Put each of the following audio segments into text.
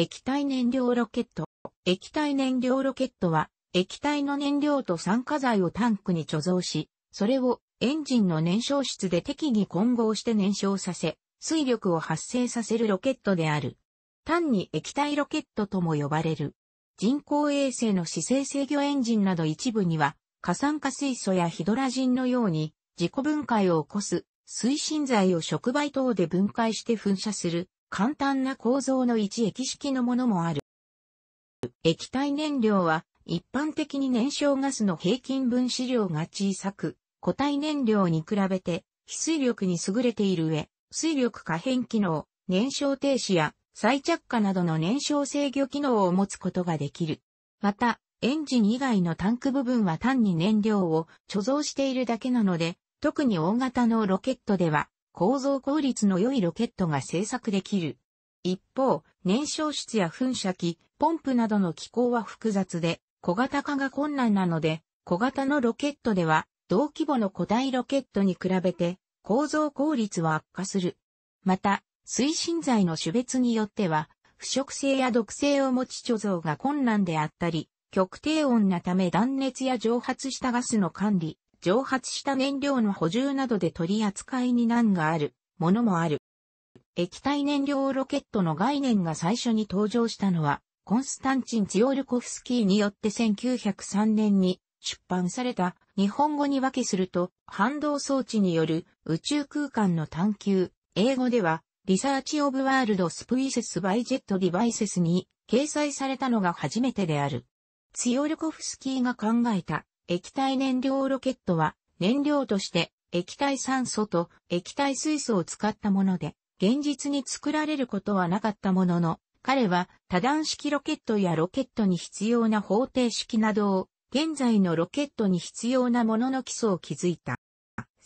液体燃料ロケット。液体燃料ロケットは、液体の燃料と酸化剤をタンクに貯蔵し、それをエンジンの燃焼室で適宜混合して燃焼させ、水力を発生させるロケットである。単に液体ロケットとも呼ばれる。人工衛星の姿勢制御エンジンなど一部には、過酸化水素やヒドラジンのように、自己分解を起こす推進剤を触媒等で分解して噴射する簡単な構造の一液式のものもある。液体燃料は一般的に燃焼ガスの平均分子量が小さく、固体燃料に比べて非水力に優れている上、水力可変機能、燃焼停止や再着火などの燃焼制御機能を持つことができる。また、エンジン以外のタンク部分は単に燃料を貯蔵しているだけなので、特に大型のロケットでは構造効率の良いロケットが製作できる。一方、燃焼室や噴射機、ポンプなどの機構は複雑で、小型化が困難なので、小型のロケットでは、同規模の古代ロケットに比べて、構造効率は悪化する。また、推進剤の種別によっては、腐食性や毒性を持ち貯蔵が困難であったり、極低温なため断熱や蒸発したガスの管理、蒸発した燃料の補充などで取り扱いに難があるものもある。液体燃料ロケットの概念が最初に登場したのは、コンスタンチン・ツィオルコフスキーによって1903年に出版された日本語に分けすると反動装置による宇宙空間の探求、英語ではリサーチ・オブ・ワールド・スプイセス・バイ・ジェット・ディバイセスに掲載されたのが初めてである。ツィオルコフスキーが考えた液体燃料ロケットは燃料として液体酸素と液体水素を使ったもので、現実に作られることはなかったものの、彼は多段式ロケットやロケットに必要な方程式などを現在のロケットに必要なものの基礎を築いた。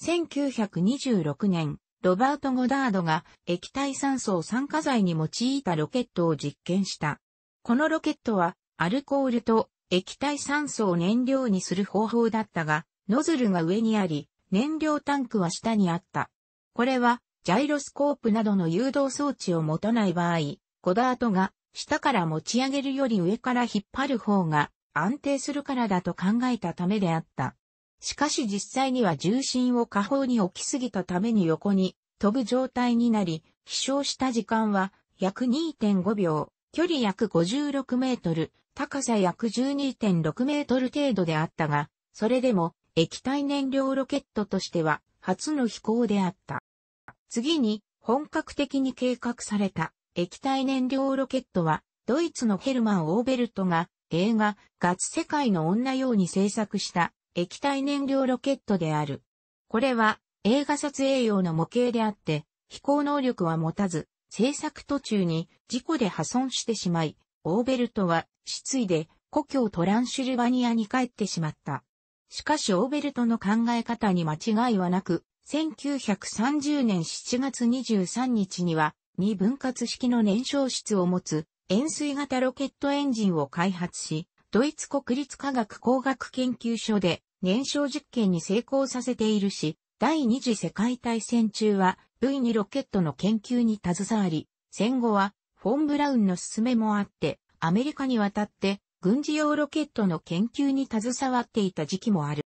1926年、ロバート・ゴダードが液体酸素を酸化剤に用いたロケットを実験した。このロケットはアルコールと液体酸素を燃料にする方法だったが、ノズルが上にあり、燃料タンクは下にあった。これは、ジャイロスコープなどの誘導装置を持たない場合、コダートが下から持ち上げるより上から引っ張る方が安定するからだと考えたためであった。しかし実際には重心を下方に置きすぎたために横に飛ぶ状態になり、飛翔した時間は約2.5秒、距離約56メートル、高さ約12.6メートル程度であったが、それでも液体燃料ロケットとしては初の飛行であった。次に本格的に計画された液体燃料ロケットはドイツのヘルマン・オーベルトが映画ガチ世界の女ように制作した液体燃料ロケットである。これは映画撮影用の模型であって飛行能力は持たず制作途中に事故で破損してしまい、オーベルトは失意で故郷トランシルバニアに帰ってしまった。しかしオーベルトの考え方に間違いはなく、1930年7月23日には、2分割式の燃焼室を持つ円錐型ロケットエンジンを開発し、ドイツ国立科学工学研究所で燃焼実験に成功させているし、第二次世界大戦中は V にロケットの研究に携わり、戦後はフォン・ブラウンの勧めもあって、アメリカに渡って軍事用ロケットの研究に携わっていた時期もある。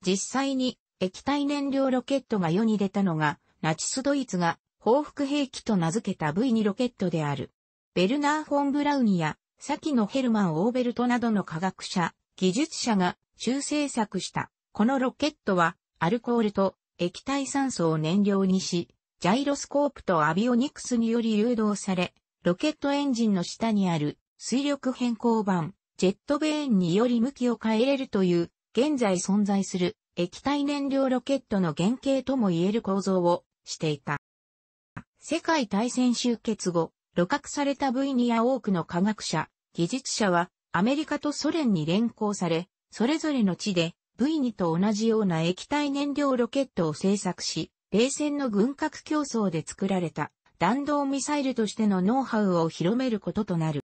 実際に液体燃料ロケットが世に出たのが、ナチスドイツが報復兵器と名付けた V2 ロケットである。ベルナー・フォン・ブラウンや、先のヘルマン・オーベルトなどの科学者、技術者が中正策した。このロケットは、アルコールと液体酸素を燃料にし、ジャイロスコープとアビオニクスにより誘導され、ロケットエンジンの下にある水力変更板、ジェットベーンにより向きを変えれるという、現在存在する液体燃料ロケットの原型とも言える構造をしていた。世界大戦終結後、露獲された部位にや多くの科学者、技術者はアメリカとソ連に連行され、それぞれの地で V2 と同じような液体燃料ロケットを製作し、冷戦の軍拡競争で作られた弾道ミサイルとしてのノウハウを広めることとなる。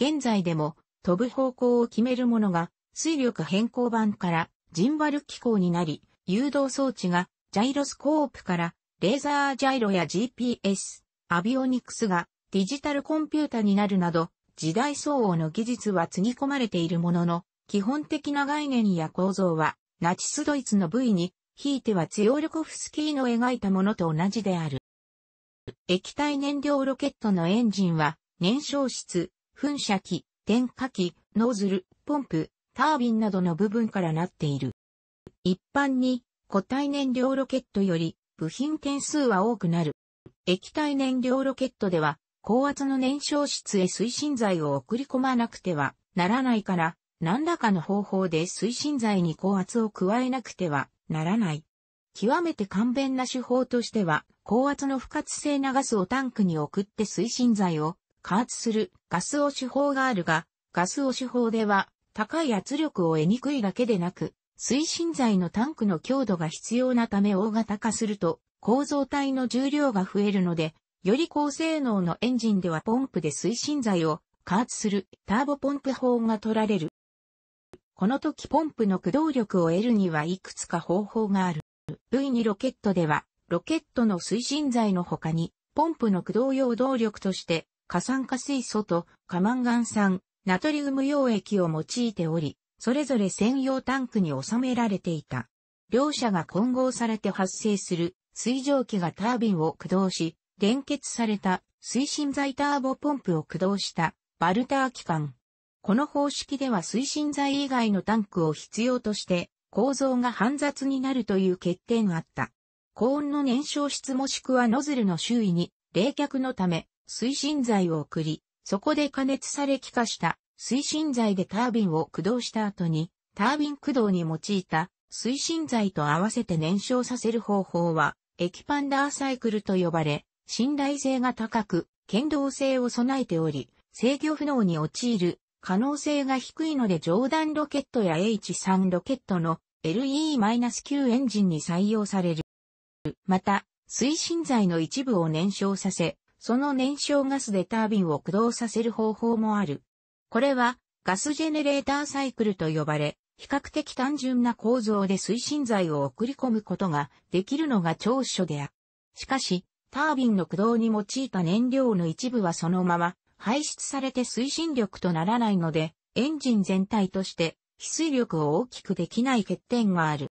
現在でも飛ぶ方向を決めるものが水力変更板からジンバル機構になり、誘導装置がジャイロスコープからレーザージャイロや GPS、アビオニクスがデジタルコンピュータになるなど時代相応の技術は継ぎ込まれているものの基本的な概念や構造はナチスドイツの位にひいてはツヨルコフスキーの描いたものと同じである。液体燃料ロケットのエンジンは、燃焼室、噴射器、点火器、ノズル、ポンプ、タービンなどの部分からなっている。一般に、固体燃料ロケットより、部品点数は多くなる。液体燃料ロケットでは、高圧の燃焼室へ推進剤を送り込まなくてはならないから、何らかの方法で推進剤に高圧を加えなくてはならない。極めて簡便な手法としては、高圧の不活性なガスをタンクに送って推進剤を加圧するガスを手法があるが、ガスを手法では高い圧力を得にくいだけでなく、推進剤のタンクの強度が必要なため大型化すると構造体の重量が増えるので、より高性能のエンジンではポンプで推進剤を加圧するターボポンプ法が取られる。この時ポンプの駆動力を得るにはいくつか方法がある。V2 ロケットでは、ロケットの推進剤の他に、ポンプの駆動用動力として、過酸化水素と過マンガン酸、ナトリウム溶液を用いており、それぞれ専用タンクに収められていた。両者が混合されて発生する水蒸気がタービンを駆動し、連結された推進剤ターボポンプを駆動したバルター機関。この方式では推進剤以外のタンクを必要として、構造が煩雑になるという欠点があった。高温の燃焼室もしくはノズルの周囲に冷却のため推進剤を送り、そこで加熱され気化した推進剤でタービンを駆動した後に、タービン駆動に用いた推進剤と合わせて燃焼させる方法は、エキパンダーサイクルと呼ばれ、信頼性が高く、剣道性を備えており、制御不能に陥る可能性が低いので上段ロケットや H3 ロケットの LE-9 エンジンに採用される。また、推進剤の一部を燃焼させ、その燃焼ガスでタービンを駆動させる方法もある。これは、ガスジェネレーターサイクルと呼ばれ、比較的単純な構造で推進剤を送り込むことができるのが長所である。しかし、タービンの駆動に用いた燃料の一部はそのまま排出されて推進力とならないので、エンジン全体として非水力を大きくできない欠点がある。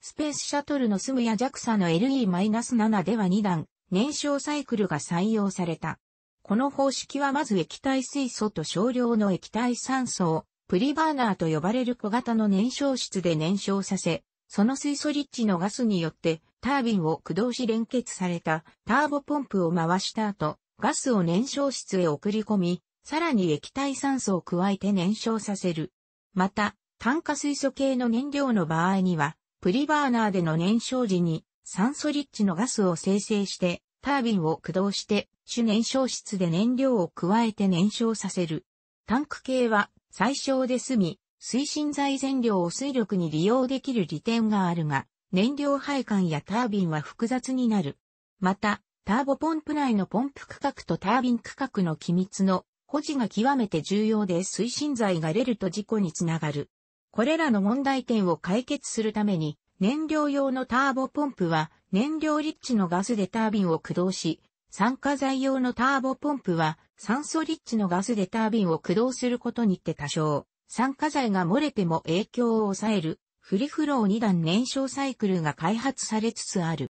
スペースシャトルのスムや JAXA の LE-7 では2段、燃焼サイクルが採用された。この方式はまず液体水素と少量の液体酸素をプリバーナーと呼ばれる小型の燃焼室で燃焼させ、その水素リッチのガスによってタービンを駆動し連結されたターボポンプを回した後、ガスを燃焼室へ送り込み、さらに液体酸素を加えて燃焼させる。また、炭化水素系の燃料の場合には、プリバーナーでの燃焼時に酸素リッチのガスを生成して、タービンを駆動して、主燃焼室で燃料を加えて燃焼させる。タンク系は最小で済み、推進剤燃料を水力に利用できる利点があるが、燃料配管やタービンは複雑になる。また、ターボポンプ内のポンプ区画とタービン区画の機密の保持が極めて重要で推進剤が出ると事故につながる。これらの問題点を解決するために、燃料用のターボポンプは燃料リッチのガスでタービンを駆動し、酸化剤用のターボポンプは酸素リッチのガスでタービンを駆動することにって多少、酸化剤が漏れても影響を抑える、フリフロー2段燃焼サイクルが開発されつつある。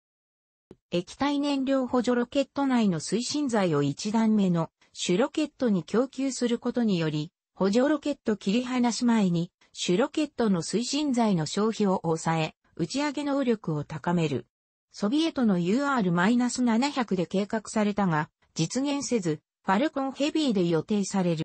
液体燃料補助ロケット内の推進剤を1段目の主ロケットに供給することにより、補助ロケット切り離し前に、主ロケットの推進剤の消費を抑え、打ち上げ能力を高める。ソビエトの UR-700 で計画されたが、実現せず、ファルコンヘビーで予定される。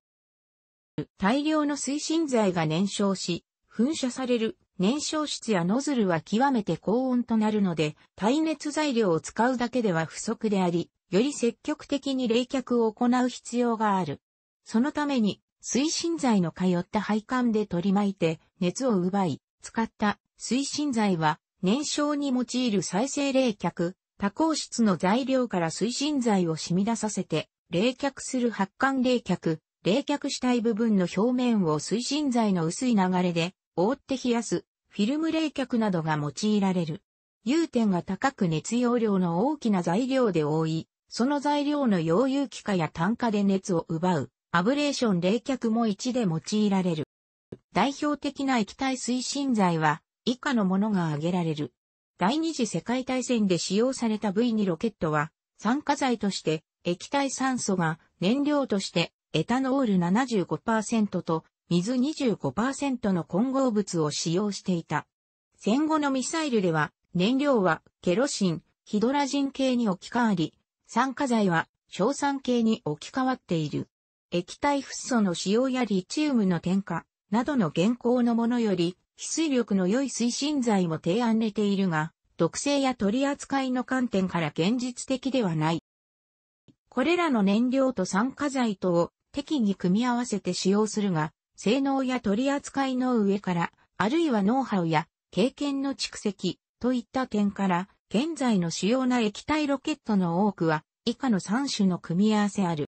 大量の推進剤が燃焼し、噴射される燃焼室やノズルは極めて高温となるので、耐熱材料を使うだけでは不足であり、より積極的に冷却を行う必要がある。そのために、推進剤の通った配管で取り巻いて、熱を奪い、使った推進剤は、燃焼に用いる再生冷却、多孔質の材料から推進剤を染み出させて、冷却する発汗冷却、冷却したい部分の表面を推進剤の薄い流れで覆って冷やすフィルム冷却などが用いられる。融点が高く熱容量の大きな材料で覆い、その材料の溶融気化や炭化で熱を奪う、アブレーション冷却も一で用いられる。代表的な液体推進剤は、以下のものが挙げられる。第二次世界大戦で使用された V2 ロケットは、酸化剤として液体酸素が燃料としてエタノール75%と水25%の混合物を使用していた。戦後のミサイルでは、燃料はケロシン、ヒドラジン系に置き換わり、酸化剤は硝酸系に置き換わっている。液体フッ素の使用やリチウムの添加などの現行のものより、翡翠力の良い推進剤も提案れているが、毒性や取り扱いの観点から現実的ではない。これらの燃料と酸化剤とを適宜組み合わせて使用するが、性能や取り扱いの上から、あるいはノウハウや経験の蓄積といった点から、現在の主要な液体ロケットの多くは以下の3種の組み合わせある。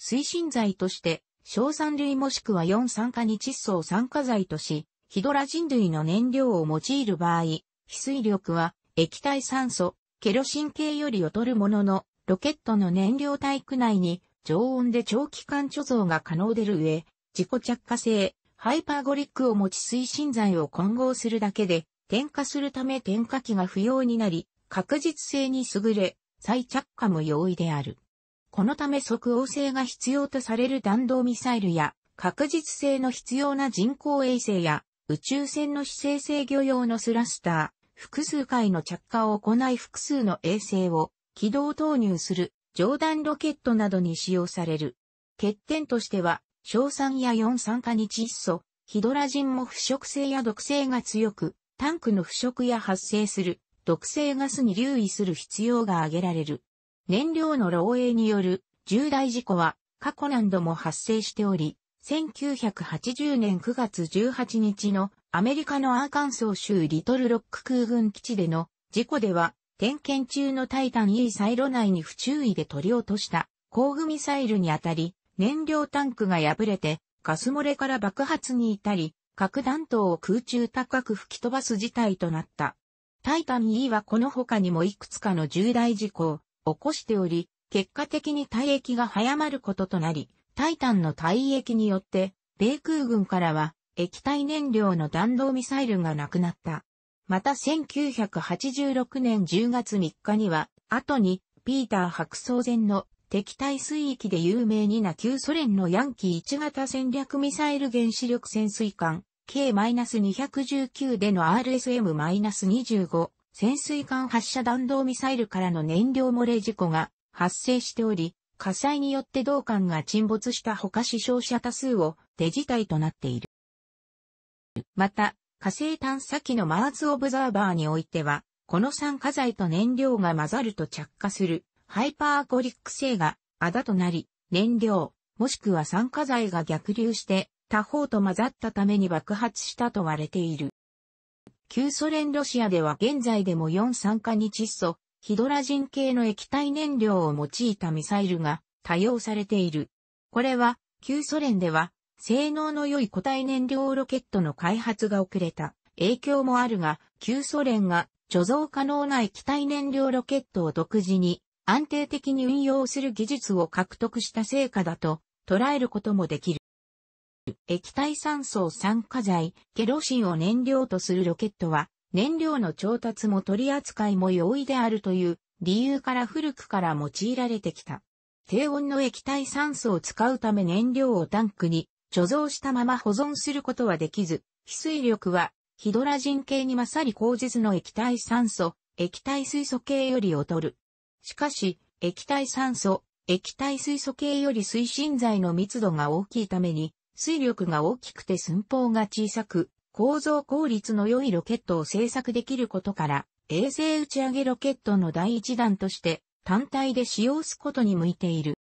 推進剤として、硝酸類もしくは4酸化に窒素を酸化剤とし、ヒドラ人類の燃料を用いる場合、翡水力は液体酸素、ケロシン系より劣るものの、ロケットの燃料体区内に常温で長期間貯蔵が可能でる上、自己着火性、ハイパーゴリックを持ち推進剤を混合するだけで、点火するため点火器が不要になり、確実性に優れ、再着火も容易である。このため即応性が必要とされる弾道ミサイルや、確実性の必要な人工衛星や、宇宙船の姿勢制御用のスラスター、複数回の着火を行い複数の衛星を軌道投入する、上段ロケットなどに使用される。欠点としては、硝酸や四酸化日窒素、ヒドラジンも腐食性や毒性が強く、タンクの腐食や発生する毒性ガスに留意する必要が挙げられる。燃料の漏洩による重大事故は過去何度も発生しており、1980年9月18日のアメリカのアーカンソー州リトルロック空軍基地での事故では、点検中のタイタン E サイロ内に不注意で取り落とした工具ミサイルに当たり、燃料タンクが破れてガス漏れから爆発に至り、核弾頭を空中高く吹き飛ばす事態となった。タイタン E はこの他にもいくつかの重大事故を起こしており、結果的に退役が早まることとなり、タイタンの退役によって、米空軍からは液体燃料の弾道ミサイルがなくなった。また1986年10月3日には、後にピーター白装前の敵対水域で有名にな旧ソ連のヤンキー1型戦略ミサイル原子力潜水艦、K-219 での RSM-25 潜水艦発射弾道ミサイルからの燃料漏れ事故が発生しており、火災によって同艦が沈没したほか死傷者多数を手自体となっている。また、火星探査機のマーズオブザーバーにおいては、この酸化剤と燃料が混ざると着火するハイパーコリック性が、あだとなり、燃料、もしくは酸化剤が逆流して、他方と混ざったために爆発したと割れている。旧ソ連ロシアでは現在でも4酸化に窒素、ヒドラジン系の液体燃料を用いたミサイルが多用されている。これは、旧ソ連では、性能の良い固体燃料ロケットの開発が遅れた影響もあるが、旧ソ連が貯蔵可能な液体燃料ロケットを独自に安定的に運用する技術を獲得した成果だと捉えることもできる。液体酸素酸化剤、ケロシンを燃料とするロケットは、燃料の調達も取り扱いも容易であるという理由から古くから用いられてきた。低温の液体酸素を使うため燃料をタンクに貯蔵したまま保存することはできず、非水力はヒドラジン系に勝り口実の液体酸素、液体水素系より劣る。しかし、液体酸素、液体水素系より推進剤の密度が大きいために、水力が大きくて寸法が小さく、構造効率の良いロケットを製作できることから、衛星打ち上げロケットの第一弾として、単体で使用すことに向いている。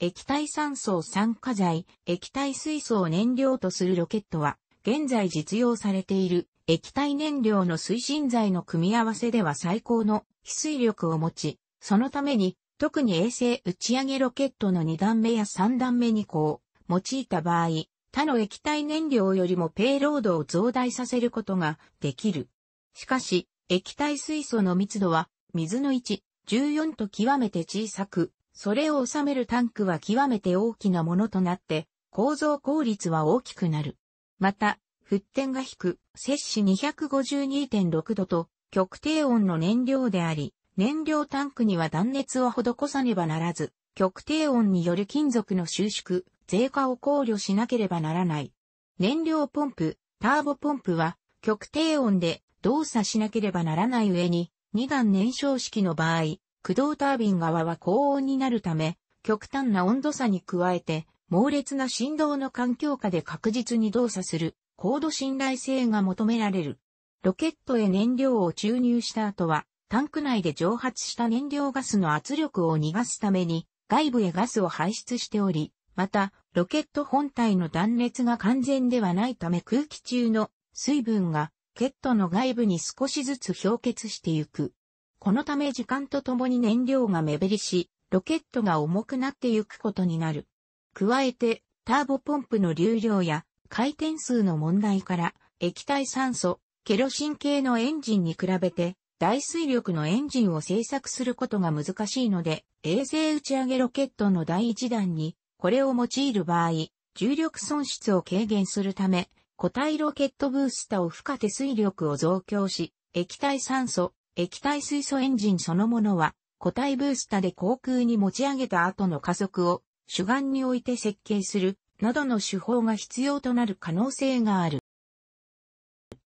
液体酸素を酸化剤、液体水素を燃料とするロケットは、現在実用されている液体燃料の推進剤の組み合わせでは最高の非水力を持ち、そのために、特に衛星打ち上げロケットの2段目や3段目にこう、用いた場合、他の液体燃料よりもペイロードを増大させることができる。しかし、液体水素の密度は、水の1、14と極めて小さく、それを収めるタンクは極めて大きなものとなって、構造効率は大きくなる。また、沸点が低く、摂氏252.6度と、極低温の燃料であり、燃料タンクには断熱を施さねばならず、極低温による金属の収縮、税化を考慮しなければならない。燃料ポンプ、ターボポンプは極低温で動作しなければならない上に、2段燃焼式の場合、駆動タービン側は高温になるため、極端な温度差に加えて、猛烈な振動の環境下で確実に動作する、高度信頼性が求められる。ロケットへ燃料を注入した後は、タンク内で蒸発した燃料ガスの圧力を逃がすために、外部へガスを排出しており、また、ロケット本体の断熱が完全ではないため空気中の水分がケットの外部に少しずつ氷結してゆく。このため時間とともに燃料が目減りし、ロケットが重くなってゆくことになる。加えて、ターボポンプの流量や回転数の問題から、液体酸素、ケロシン系のエンジンに比べて、大水力のエンジンを製作することが難しいので、衛星打ち上げロケットの第一弾に、これを用いる場合、重力損失を軽減するため、固体ロケットブースタを付加手水力を増強し、液体酸素、液体水素エンジンそのものは、固体ブースタで航空に持ち上げた後の加速を主眼に置いて設計する、などの手法が必要となる可能性がある。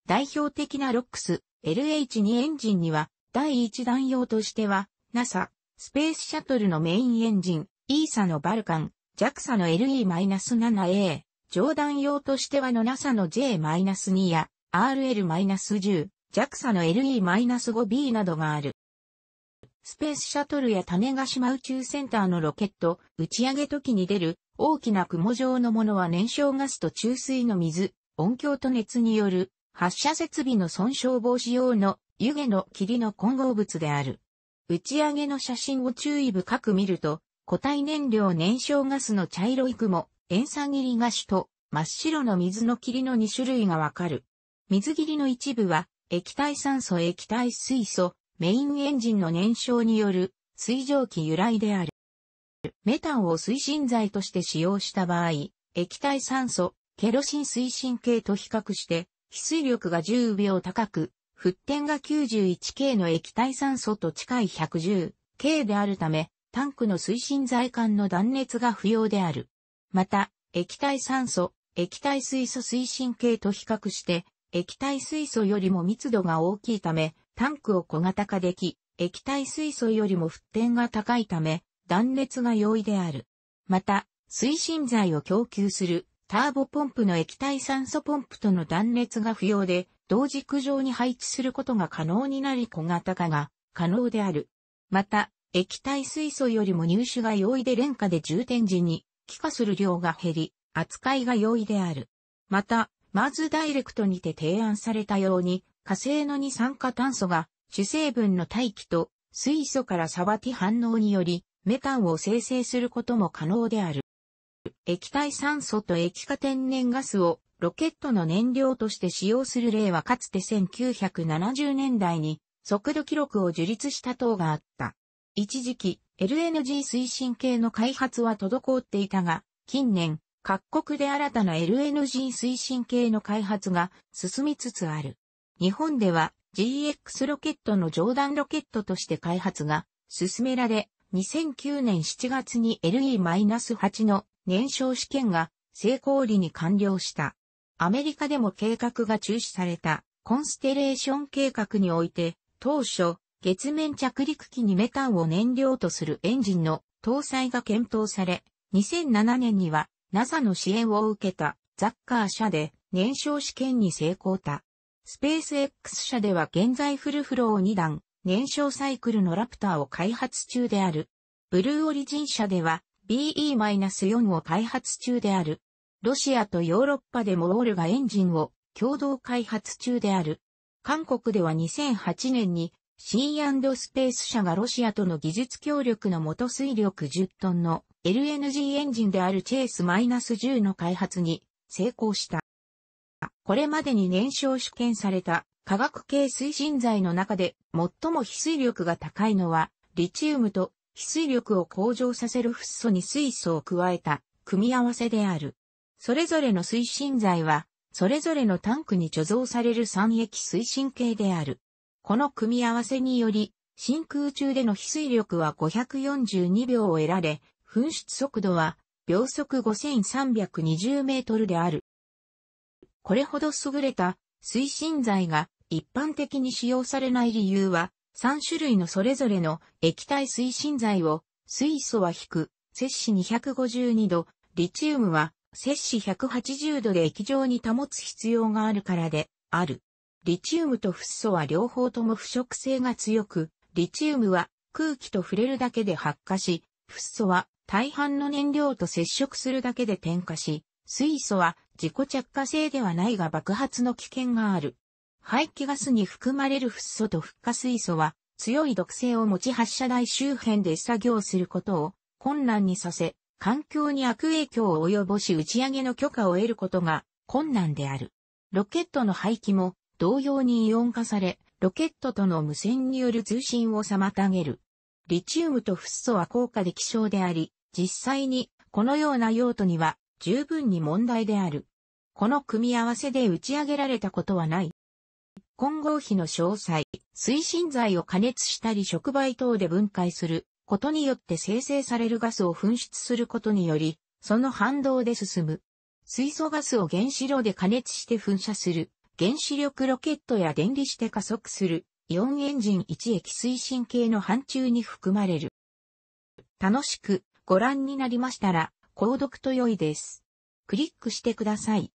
代表的なロックス、LH2 エンジンには、第1弾用としては、NASA、スペースシャトルのメインエンジン、ESA のバルカン、JAXA の LE-7A、上段用としてはの NASA の J-2 や RL-10、JAXA の LE-5B などがある。スペースシャトルや種ヶ島宇宙センターのロケット、打ち上げ時に出る大きな雲状のものは燃焼ガスと注水の水、音響と熱による発射設備の損傷防止用の湯気の霧の混合物である。打ち上げの写真を注意深く見ると、固体燃料燃焼ガスの茶色い雲、塩酸霧ガシと真っ白の水の霧の2種類がわかる。水霧の一部は液体酸素液体水素、メインエンジンの燃焼による水蒸気由来である。メタンを推進剤として使用した場合、液体酸素、ケロシン推進系と比較して翡翠力が10秒高く、沸点が 91K の液体酸素と近い 110K であるため、タンクの推進剤管の断熱が不要である。また、液体酸素、液体水素推進系と比較して、液体水素よりも密度が大きいため、タンクを小型化でき、液体水素よりも沸点が高いため、断熱が容易である。また、推進剤を供給するターボポンプの液体酸素ポンプとの断熱が不要で、同軸上に配置することが可能になり小型化が可能である。また、液体水素よりも入手が容易で廉価で充填時に、気化する量が減り、扱いが容易である。また、マーズダイレクトにて提案されたように、火星の二酸化炭素が主成分の大気と水素からサバティ反応によりメタンを生成することも可能である。液体酸素と液化天然ガスをロケットの燃料として使用する例はかつて1970年代に速度記録を樹立した等があった。一時期、LNG 推進系の開発は滞っていたが、近年、各国で新たな LNG 推進系の開発が進みつつある。日本では GX ロケットの上段ロケットとして開発が進められ、2009年7月に LE-8 の燃焼試験が成功裏に完了した。アメリカでも計画が中止されたコンステレーション計画において、当初、月面着陸機にメタンを燃料とするエンジンの搭載が検討され、2007年には NASA の支援を受けたザッカー社で燃焼試験に成功た。スペース X 社では現在フルフロー2段燃焼サイクルのラプターを開発中である。ブルーオリジン社では BE-4 を開発中である。ロシアとヨーロッパでもオールがエンジンを共同開発中である。韓国では2008年に C&Space 社がロシアとの技術協力の元水力10トンの LNG エンジンであるチェース -10 の開発に成功した。これまでに燃焼試験された化学系推進剤の中で最も非水力が高いのはリチウムと翡翠力を向上させるフッ素に水素を加えた組み合わせである。それぞれの推進剤は、それぞれのタンクに貯蔵される酸液推進系である。この組み合わせにより、真空中での翡翠力は542秒を得られ、噴出速度は秒速5320メートルである。これほど優れた推進剤が一般的に使用されない理由は、3種類のそれぞれの液体推進剤を、水素は引く、摂氏252度、リチウムは摂氏180度で液状に保つ必要があるからで、ある。リチウムとフッ素は両方とも腐食性が強く、リチウムは空気と触れるだけで発火し、フッ素は大半の燃料と接触するだけで点火し、水素は自己着火性ではないが爆発の危険がある。排気ガスに含まれるフッ素とフッ化水素は強い毒性を持ち発射台周辺で作業することを困難にさせ、環境に悪影響を及ぼし打ち上げの許可を得ることが困難である。ロケットの排気も同様にイオン化され、ロケットとの無線による通信を妨げる。リチウムとフッ素は効果で希少であり、実際にこのような用途には十分に問題である。この組み合わせで打ち上げられたことはない。混合比の詳細、推進剤を加熱したり触媒等で分解することによって生成されるガスを噴出することにより、その反動で進む。水素ガスを原子炉で加熱して噴射する、原子力ロケットや電離して加速する、イオンエンジン1液推進系の範疇に含まれる。楽しくご覧になりましたら、購読と良いです。クリックしてください。